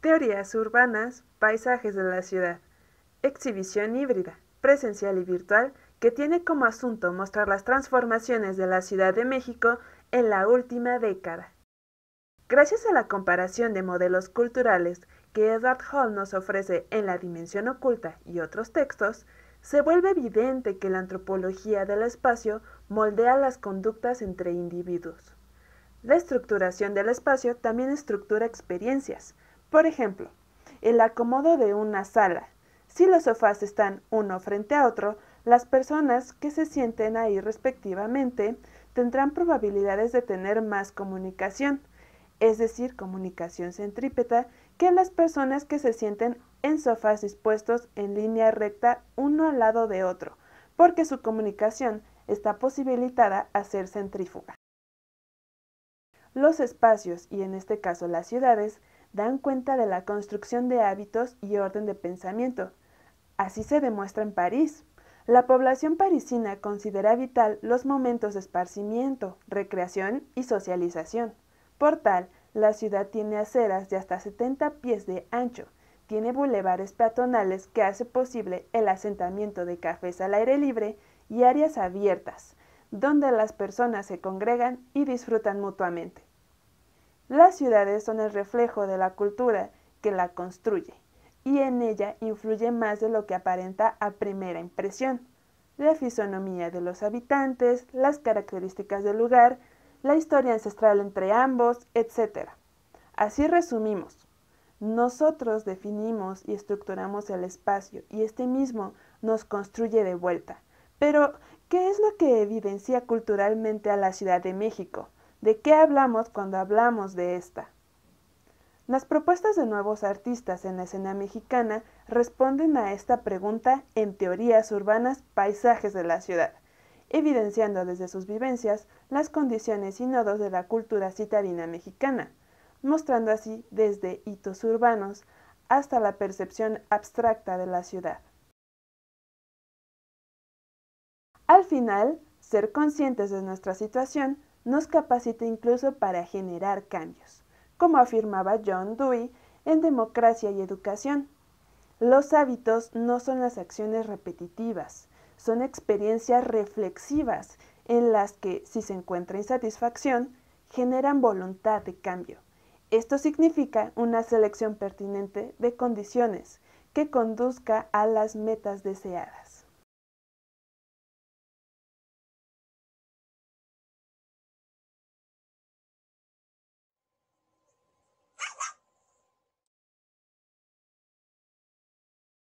teorías urbanas, paisajes de la ciudad, exhibición híbrida, presencial y virtual, que tiene como asunto mostrar las transformaciones de la Ciudad de México en la última década. Gracias a la comparación de modelos culturales que Edward Hall nos ofrece en La Dimensión Oculta y otros textos, se vuelve evidente que la antropología del espacio moldea las conductas entre individuos. La estructuración del espacio también estructura experiencias, por ejemplo, el acomodo de una sala. Si los sofás están uno frente a otro, las personas que se sienten ahí respectivamente tendrán probabilidades de tener más comunicación, es decir, comunicación centrípeta, que las personas que se sienten en sofás dispuestos en línea recta uno al lado de otro, porque su comunicación está posibilitada a ser centrífuga. Los espacios, y en este caso las ciudades, dan cuenta de la construcción de hábitos y orden de pensamiento. Así se demuestra en París. La población parisina considera vital los momentos de esparcimiento, recreación y socialización. Por tal, la ciudad tiene aceras de hasta 70 pies de ancho, tiene bulevares peatonales que hace posible el asentamiento de cafés al aire libre y áreas abiertas, donde las personas se congregan y disfrutan mutuamente. Las ciudades son el reflejo de la cultura que la construye y en ella influye más de lo que aparenta a primera impresión. La fisonomía de los habitantes, las características del lugar, la historia ancestral entre ambos, etc. Así resumimos. Nosotros definimos y estructuramos el espacio y este mismo nos construye de vuelta. Pero, ¿qué es lo que evidencia culturalmente a la Ciudad de México? ¿De qué hablamos cuando hablamos de esta? Las propuestas de nuevos artistas en la escena mexicana responden a esta pregunta en teorías urbanas paisajes de la ciudad, evidenciando desde sus vivencias las condiciones y nodos de la cultura citarina mexicana, mostrando así desde hitos urbanos hasta la percepción abstracta de la ciudad. Al final, ser conscientes de nuestra situación nos capacita incluso para generar cambios, como afirmaba John Dewey en Democracia y Educación. Los hábitos no son las acciones repetitivas, son experiencias reflexivas en las que, si se encuentra insatisfacción, generan voluntad de cambio. Esto significa una selección pertinente de condiciones que conduzca a las metas deseadas.